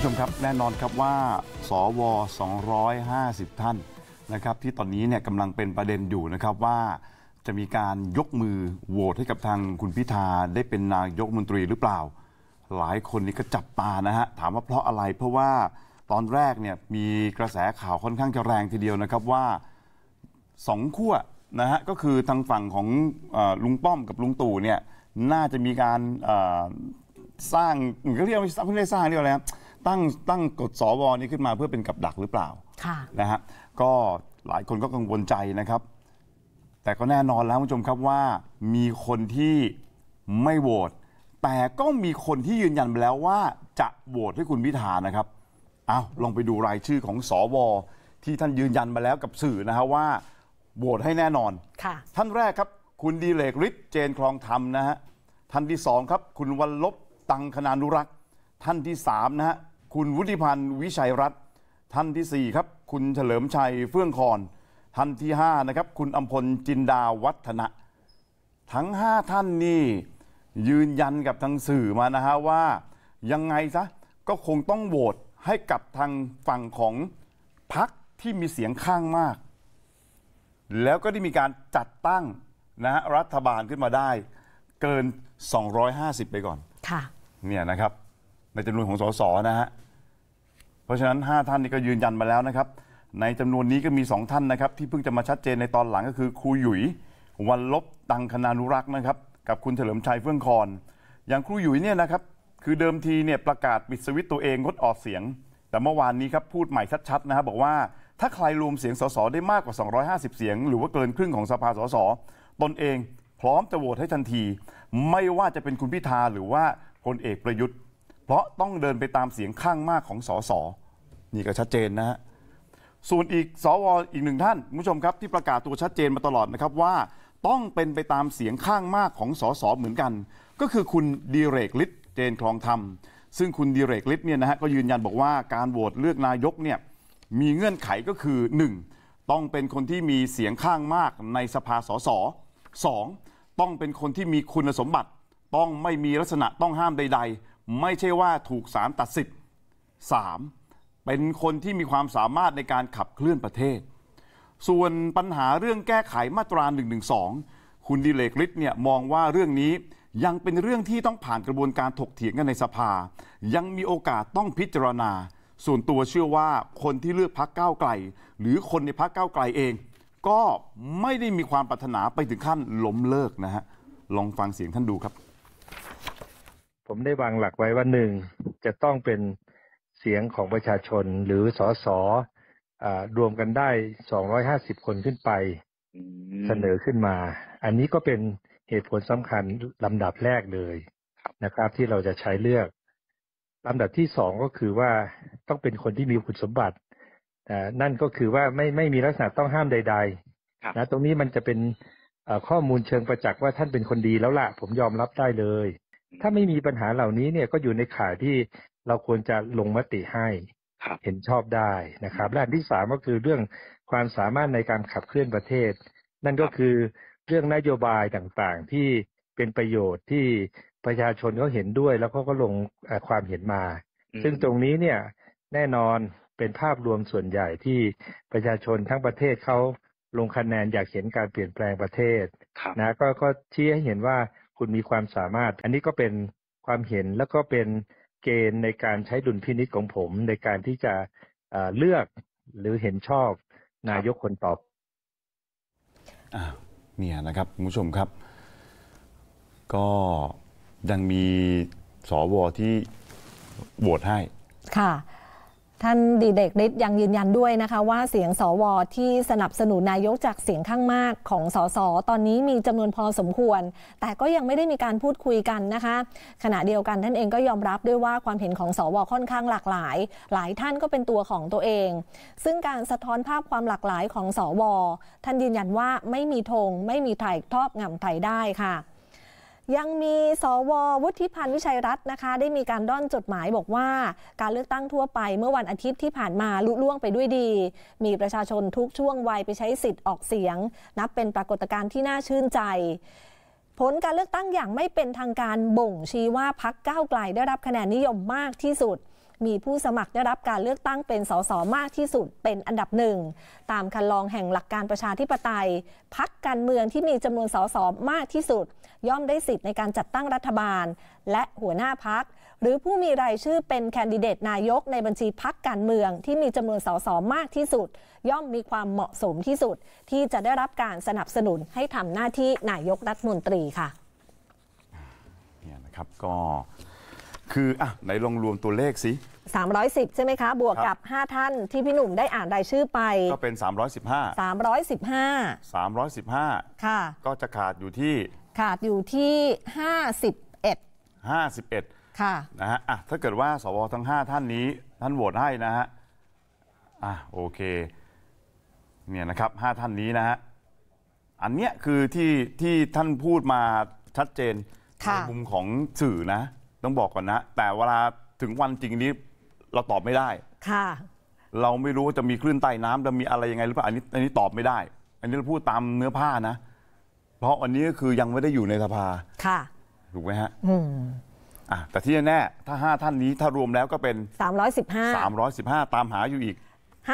ผู้ชมครับแน่นอนครับว่า สว 250 ท่านนะครับที่ตอนนี้เนี่ยกำลังเป็นประเด็นอยู่นะครับว่าจะมีการยกมือโหวตให้กับทางคุณพิธา ได้เป็นนายกมนตรีหรือเปล่า หลายคนนี่ก็จับตานะฮะถามว่าเพราะอะไร เพราะว่าตอนแรกเนี่ยมีกระแสข่าวค่อนข้างจะแรงทีเดียวนะครับ ว่าสองขั้วนะฮะก็คือทางฝั่งของอลุงป้อมกับลุงตู่เนี่ยน่าจะมีการสร้างก็เรียกว่เพิ่ได้สร้างเรียกอะไรครับตั้งตั้งกฎสวนี้ขึ้นมาเพื่อเป็นกับดักหรือเปล่าค่ะนะฮะก็หลายคนก็กังวลใจนะครับ แต่ก็แน่นอนแล้วคุณผู้ชมครับว่า มีคนที่ไม่โหวตแต่ก็มีคนที่ยืนยันไปแล้วว่า จะโหวตให้คุณพิธานะครับเอาลองไปดูรายชื่อของสอวอที่ท่านยืนยันมาแล้วกับสื่อนะฮะว่าโหวตให้แน่นอนท่านแรกครับคุณดีเลกฤทธิ์เจนคลองธรรมนะฮะท่านที่สองครับคุณวันลบตังคณานุรักษ์ท่านที่สามนะฮะคุณวุฒิพันธ์วิชัยรัตน์ท่านที่ 4 ครับ คุณเฉลิมชัยเฟื่องคอนท่านที่ 5 นะครับ คุณอัมพลจินดาวัฒนะ ทั้ง 5 ท่านนี่ยืนยันกับทางสื่อมานะฮะว่ายังไงซะ ก็คงต้องโหวตให้กับทางฝั่งของพักที่มีเสียงข้างมาก แล้วก็ได้มีการจัดตั้งนะฮะ รัฐบาลขึ้นมาได้เกิน 250 ไปก่อนค่ะเนี่ยนะครับในจำนวนของสสนะฮะ เพราะฉะนั้น 5 ท่านนี้ก็ยืนยันมาแล้วนะครับ ในจำนวนนี้ก็มี 2 ท่านนะครับที่เพิ่งจะมาชัดเจนในตอนหลังก็คือครูหยุยวันลบตังคณานุรักษ์นะครับกับคุณเฉลิมชัยเฟื่องคอน อย่างครูหยุยเนี่ยนะครับคือเดิมทีเนี่ยประกาศปิดสวิตตัวเองงดออกเสียง แต่เมื่อวานนี้ครับพูดใหม่ชัดๆนะครับบอกว่าถ้าใครรวมเสียงสสได้มากกว่า 250 เสียง หรือว่าเกินครึ่งของสภาสสตนเองพร้อมจะโหวตให้ทันที ไม่ว่าจะเป็นคุณพิธาหรือว่าพลเอกประยุทธ์เพราะต้องเดินไปตามเสียงข้างมากของสสนี่ก็ชัดเจนนะฮะส่วนอีกสวอีกหนึ่งท่านผู้ชมครับที่ประกาศตัวชัดเจนมาตลอดนะครับว่าต้องเป็นไปตามเสียงข้างมากของสสเหมือนกัน ก็คือคุณดีเรกฤทธิ์เจนคลองธรรมซึ่งคุณดีเรกฤทธิ์เนี่ยนะฮะก็ยืนยันบอกว่าการโหวตเลือกนายกเนี่ยมีเงื่อนไขก็คือ 1. ต้องเป็นคนที่มีเสียงข้างมากในสภาสสสองต้องเป็นคนที่มีคุณสมบัติ ต้องไม่มีลักษณะต้องห้ามใด ๆไม่ใช่ว่าถูกสารตัดสิทธิ์ 3. เป็นคนที่มีความสามารถในการขับเคลื่อนประเทศ ส่วนปัญหาเรื่องแก้ไขมาตรา1นึคุณดิเลกฤทธิ์เนี่ยมองว่าเรื่องนี้ยังเป็นเรื่องที่ต้องผ่านกระบวนการถกเถียงกันในสภา ยังมีโอกาสต้องพิจารณา ส่วนตัวเชื่อว่าคนที่เลือกพักเก้าไกล หรือคนในพักเก้าไกลเอง ก็ไม่ได้มีความปรารถนาไปถึงขั้นล้มเลิกนะฮะลองฟังเสียงท่านดูครับผมได้วางหลักไว้ว่าหนึ่งจะต้องเป็นเสียงของประชาชนหรือสสรวมกันได้ 250 คนขึ้นไปเสนอขึ้นมา อันนี้ก็เป็นเหตุผลสำคัญลำดับแรกเลย นะครับที่เราจะใช้เลือก ลำดับที่สองก็คือว่าต้องเป็นคนที่มีคุณสมบัตินั่นก็คือว่าไม่ไม่มีลักษณะต้องห้ามใดๆนะตรงนี้มันจะเป็นข้อมูลเชิงประจักษ์ว่าท่านเป็นคนดีแล้วล่ะ ผมยอมรับได้เลยถ้าไม่มีปัญหาเหล่านี้เนี่ยก็อยู่ในข่ายที่เราควรจะลงมติให้ เห็นชอบได้นะครับและอันที่สามก็คือเรื่องความสามารถในการขับเคลื่อนประเทศ นั่นก็คือเรื่องนโยบายต่างๆที่เป็นประโยชน์ที่ประชาชนเขาเห็นด้วยแล้วเขาก็ลงความเห็นมา ซึ่งตรงนี้เนี่ย แน่นอนเป็นภาพรวมส่วนใหญ่ที่ประชาชนทั้งประเทศเขาลงคะแนนอยากเห็นการเปลี่ยนแปลงประเทศนะ ก็ก็ชี้ให้เห็นว่าคุณมีความสามารถอันนี้ก็เป็นความเห็นแล้วก็เป็นเกณฑ์ในการใช้ดุลพินิจของผมในการที่จะเลือกหรือเห็นชอบนายกคนตอบอเนี่ยนะครับคุณผู้ชมครับ ก็ยังมีสวที่โหวตให้ค่ะท่านดีเด็กฤทธิ์ยังยืนยันด้วยนะคะว่าเสียงสวที่สนับสนุนนายกจากเสียงข้างมากของสสตอนนี้มีจำนวนพอสมควร แต่ก็ยังไม่ได้มีการพูดคุยกันนะคะ ขณะเดียวกันท่านเองก็ยอมรับด้วยว่าความเห็นของสวค่อนข้างหลากหลาย หลายท่านก็เป็นตัวของตัวเอง ซึ่งการสะท้อนภาพความหลากหลายของสวท่านยืนยันว่าไม่มีธงไม่มีไายทอบงำไทยได้ค่ะยังมี สววุฒิพันธ์วิชัยรัตน์นะคะ ได้มีการด้อนจดหมายบอกว่า การเลือกตั้งทั่วไป เมื่อวันอาทิตย์ที่ผ่านมาลุล่วงไปด้วยดี มีประชาชนทุกช่วงวัยไปใช้สิทธิ์ ออกเสียง นับเป็นปรากฏการณ์ที่น่าชื่นใจ ผลการเลือกตั้งอย่างไม่เป็นทางการบ่งชี้ว่าพักก้าวไกลได้รับคะแนนนิยมมากที่สุดมีผู้สมัครได้รับการเลือกตั้งเป็นสสมากที่สุดเป็นอันดับหนึ่งตามคันลองแห่งหลักการประชาธิปไตยพักการเมืองที่มีจำนวนสสมากที่สุด ย่อมได้สิทธิ์ในการจัดตั้งรัฐบาล และหัวหน้าพัก หรือผู้มีรายชื่อเป็นแคนดิเดตนายกในบัญชีพักการเมือง ที่มีจำนวนสสมากที่สุด ย่อมมีความเหมาะสมที่สุด ที่จะได้รับการสนับสนุนให้ทำหน้าที่นายกรัฐมนตรีค่ะเนี่ยนะครับก็คืออ่ะไหนลองรวมตัวเลขสิ 310 ใช่ไหมคะ บวกกับ 5 ท่านที่พี่หนุ่มได้อ่านรายชื่อไป ก็เป็น 315 315 315ค่ะ ก็จะขาดอยู่ที่ ขาดอยู่ที่ 51 51ค่ะนะฮะอ่ะถ้าเกิดว่าสวทั้ง 5 ท่านนี้ท่านโหวตให้นะฮะอ่ะโอเคเนี่ยนะครับ 5 ท่านนี้นะฮะอันเนี้ยคือที่ที่ท่านพูดมาชัดเจนในมุมของสื่อนะต้องบอกก่อนนะ แต่เวลาถึงวันจริงนี้เราตอบไม่ได้ค่ะเราไม่รู้ว่าจะมีคลื่นใต้น้ำจะมีอะไรยังไงหรือเปล่าอันนี้อันนี้ตอบไม่ได้ อันนี้เราพูดตามเนื้อผ้านะ เพราะอันนี้ก็คือยังไม่ได้อยู่ในสภาค่ะถูกไหมฮะอืมอ่ะแต่ที่แน่ถ้าห้าท่านนี้ถ้ารวมแล้วก็เป็น 315 315 ตามหาอยู่อีก